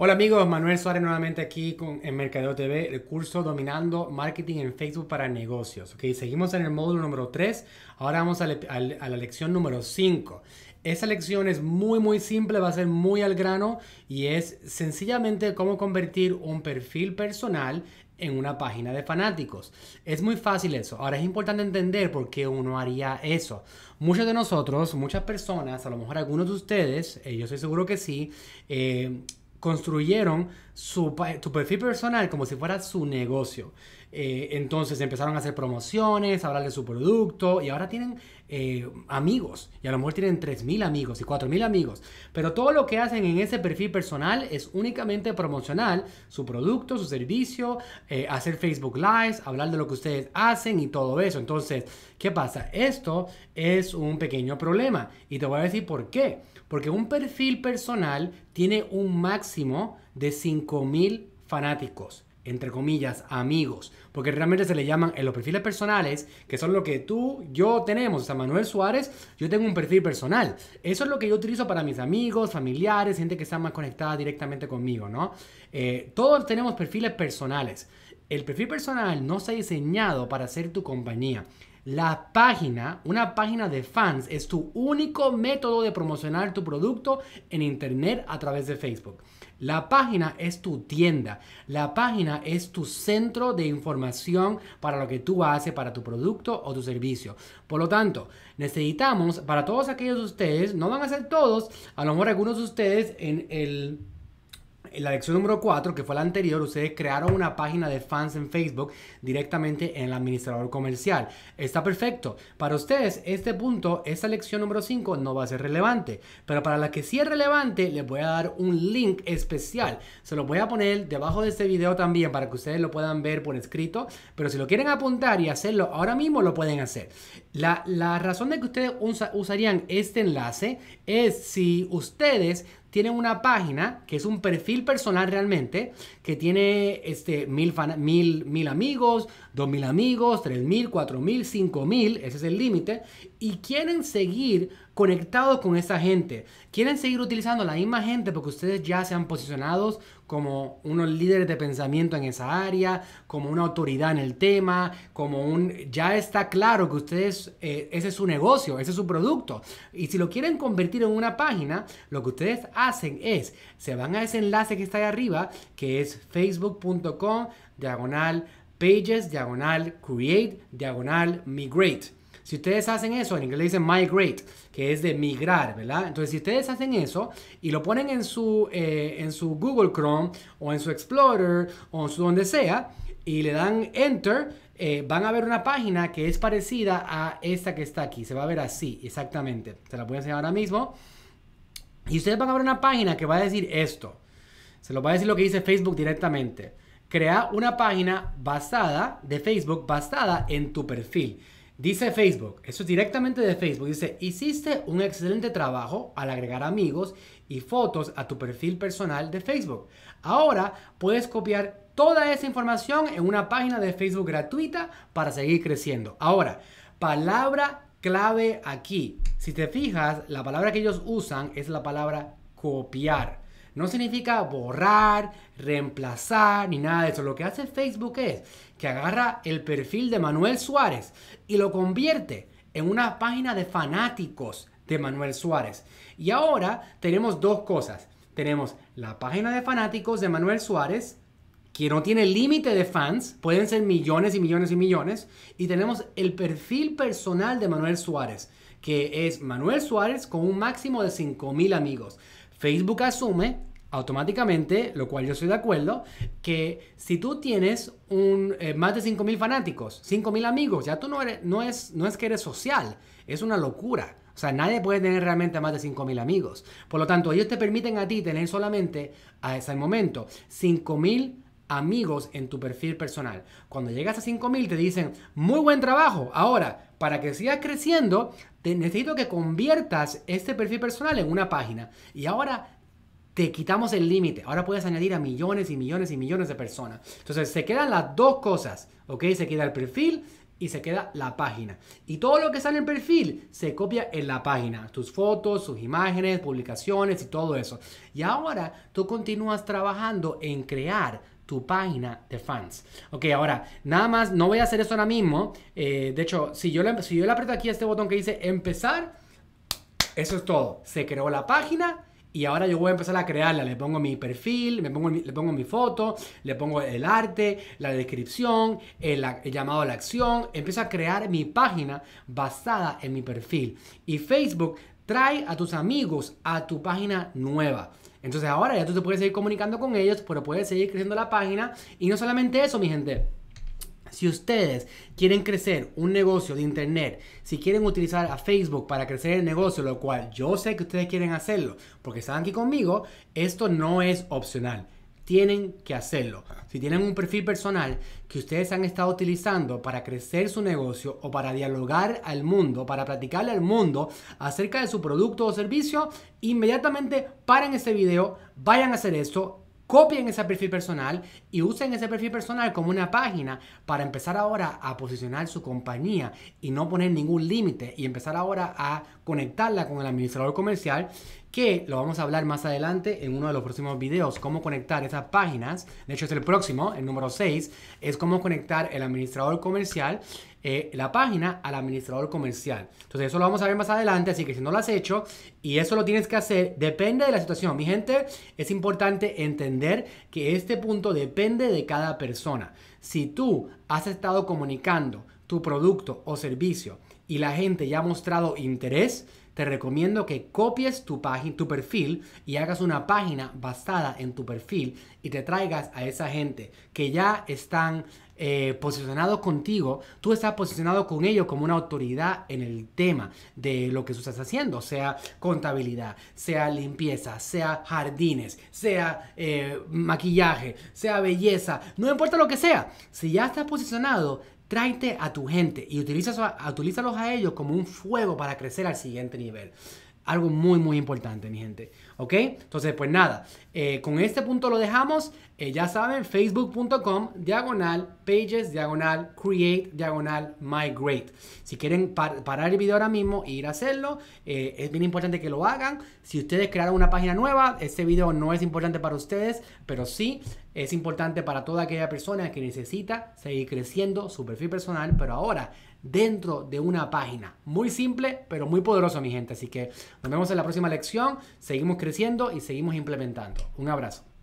Hola amigos, Manuel Suárez nuevamente aquí con, en Mercadeo TV, el curso Dominando Marketing en Facebook para Negocios. Ok, seguimos en el módulo número 3, ahora vamos a, la lección número 5. Esa lección es muy muy simple, va a ser muy al grano y es sencillamente cómo convertir un perfil personal en una página de fanáticos. Es muy fácil eso. Ahora es importante entender por qué uno haría eso. Muchos de nosotros, muchas personas, a lo mejor algunos de ustedes, eh, yo estoy seguro que sí, eh, construyeron su, perfil personal como si fuera su negocio. Eh, entonces empezaron a hacer promociones, hablar de su producto y ahora tienen eh, amigos y a lo mejor tienen 3.000 amigos y 4.000 amigos. Pero todo lo que hacen en ese perfil personal es únicamente promocional, su producto, su servicio, eh, hacer Facebook Lives, hablar de lo que ustedes hacen y todo eso. Entonces, ¿qué pasa? Esto es un pequeño problema y te voy a decir por qué. Porque un perfil personal tiene un máximo de 5.000 fanáticos entre comillas, amigos, porque realmente se le llaman en los perfiles personales, que son lo que tú, yo tenemos, o sea, Manuel Suárez, yo tengo un perfil personal. Eso es lo que yo utilizo para mis amigos, familiares, gente que está más conectada directamente conmigo, ¿no? Eh, todos tenemos perfiles personales. El perfil personal no se ha diseñado para ser tu compañía. La página, una página de fans, es tu único método de promocionar tu producto en Internet a través de Facebook. La página es tu tienda. La página es tu centro de información para lo que tú haces, para tu producto o tu servicio. Por lo tanto, necesitamos para todos aquellos de ustedes, no van a ser todos, a lo mejor algunos de ustedes en el en la lección número 4, que fue la anterior, ustedes crearon una página de fans en Facebook directamente en el administrador comercial. Está perfecto. Para ustedes, este punto, esta lección número 5 no va a ser relevante. Pero para la que sí es relevante, les voy a dar un link especial. Se lo voy a poner debajo de este video también para que ustedes lo puedan ver por escrito. Pero si lo quieren apuntar y hacerlo ahora mismo, lo pueden hacer. La, razón de que ustedes usarían este enlace es si ustedes tienen una página que es un perfil personal realmente, que tiene este, mil, mil amigos, dos mil amigos, tres mil, cuatro mil, cinco mil, ese es el límite, y quieren seguir conectados con esa gente. Quieren seguir utilizando la misma gente porque ustedes ya se han posicionado como unos líderes de pensamiento en esa área, como una autoridad en el tema, como un... Ya está claro que ustedes, eh, ese es su negocio, ese es su producto. Y si lo quieren convertir en una página, lo que ustedes hacen es, se van a ese enlace que está ahí arriba, que es facebook.com, diagonal pages, diagonal create, diagonal migrate si ustedes hacen eso, en inglés le dicen migrate, que es de migrar, ¿verdad? Entonces, si ustedes hacen eso y lo ponen en su, eh, en su Google Chrome o en su Explorer o en su donde sea y le dan enter, eh, van a ver una página que es parecida a esta que está aquí. Se va a ver así, exactamente. Se la voy a enseñar ahora mismo. Y ustedes van a ver una página que va a decir esto. Se lo va a decir lo que dice Facebook directamente. Crea una página basada de Facebook basada en tu perfil. Dice Facebook, eso es directamente de Facebook, dice, hiciste un excelente trabajo al agregar amigos y fotos a tu perfil personal de Facebook. Ahora puedes copiar toda esa información en una página de Facebook gratuita para seguir creciendo. Ahora, palabra clave aquí. Si te fijas, la palabra que ellos usan es la palabra copiar. No significa borrar, reemplazar, ni nada de eso. Lo que hace Facebook es que agarra el perfil de Manuel Suárez y lo convierte en una página de fanáticos de Manuel Suárez. Y ahora tenemos dos cosas. Tenemos la página de fanáticos de Manuel Suárez, que no tiene límite de fans, pueden ser millones y millones y millones. Y tenemos el perfil personal de Manuel Suárez, que es Manuel Suárez con un máximo de 5.000 amigos. Facebook asume automáticamente, lo cual yo estoy de acuerdo, que si tú tienes un, eh, más de 5.000 fanáticos, 5.000 amigos, ya tú no, eres, no, es, no es que eres social, es una locura. O sea, nadie puede tener realmente más de 5.000 amigos. Por lo tanto, ellos te permiten a ti tener solamente, a ese momento, 5.000 amigos en tu perfil personal. Cuando llegas a 5.000 te dicen, muy buen trabajo. Ahora, para que sigas creciendo, necesito que conviertas este perfil personal en una página. Y ahora te quitamos el límite. Ahora puedes añadir a millones y millones y millones de personas. Entonces se quedan las dos cosas, ¿ok? Se queda el perfil y se queda la página. Y todo lo que sale en el perfil se copia en la página. Tus fotos, sus imágenes, publicaciones y todo eso. Y ahora tú continúas trabajando en crear tu página de fans. Ok, ahora, nada más, no voy a hacer eso ahora mismo. Eh, de hecho, si yo, le, si yo le aprieto aquí este botón que dice empezar, eso es todo. Se creó la página y ahora yo voy a empezar a crearla. Le pongo mi perfil, pongo, le pongo mi foto, le pongo el arte, la descripción, el, el, llamado a la acción. Empiezo a crear mi página basada en mi perfil. Y Facebook trae a tus amigos a tu página nueva. Entonces ahora ya tú te puedes seguir comunicando con ellos, pero puedes seguir creciendo la página. Y no solamente eso, mi gente si ustedes quieren crecer un negocio de internet, si quieren utilizar a Facebook para crecer el negocio, lo cual yo sé que ustedes quieren hacerlo, porque están aquí conmigo, esto no es opcional. Tienen que hacerlo. Si tienen un perfil personal que ustedes han estado utilizando para crecer su negocio o para dialogar al mundo, para platicarle al mundo acerca de su producto o servicio, inmediatamente paren este video, vayan a hacer esto copien ese perfil personal y usen ese perfil personal como una página para empezar ahora a posicionar su compañía y no poner ningún límite y empezar ahora a conectarla con el administrador comercial que lo vamos a hablar más adelante en uno de los próximos videos, cómo conectar esas páginas, de hecho es el próximo, el número 6, es cómo conectar el administrador comercial eh, la página al administrador comercial. Entonces eso lo vamos a ver más adelante, así que si no lo has hecho y eso lo tienes que hacer, depende de la situación. Mi gente, es importante entender que este punto depende de cada persona. Si tú has estado comunicando tu producto o servicio y la gente ya ha mostrado interés, te recomiendo que copies tu, tu perfil y hagas una página basada en tu perfil y te traigas a esa gente que ya están eh, posicionado contigo, tú estás posicionado con ellos como una autoridad en el tema de lo que tú estás haciendo, sea contabilidad, sea limpieza, sea jardines, sea eh, maquillaje, sea belleza, no importa lo que sea, si ya estás posicionado, tráete a tu gente y utiliza, a, a ellos como un fuego para crecer al siguiente nivel. Algo muy, muy importante, mi gente. ¿Ok? Entonces, pues nada, eh, con este punto lo dejamos. Eh, ya saben, facebook.com, diagonal, pages, diagonal, create, diagonal, migrate. Si quieren parar el video ahora mismo e ir a hacerlo, eh, es bien importante que lo hagan. Si ustedes crearon una página nueva, este video no es importante para ustedes, pero sí es importante para toda aquella persona que necesita seguir creciendo su perfil personal, pero ahora dentro de una página. Muy simple, pero muy poderoso, mi gente. Así que nos vemos en la próxima lección. Seguimos creciendo y seguimos implementando. Un abrazo.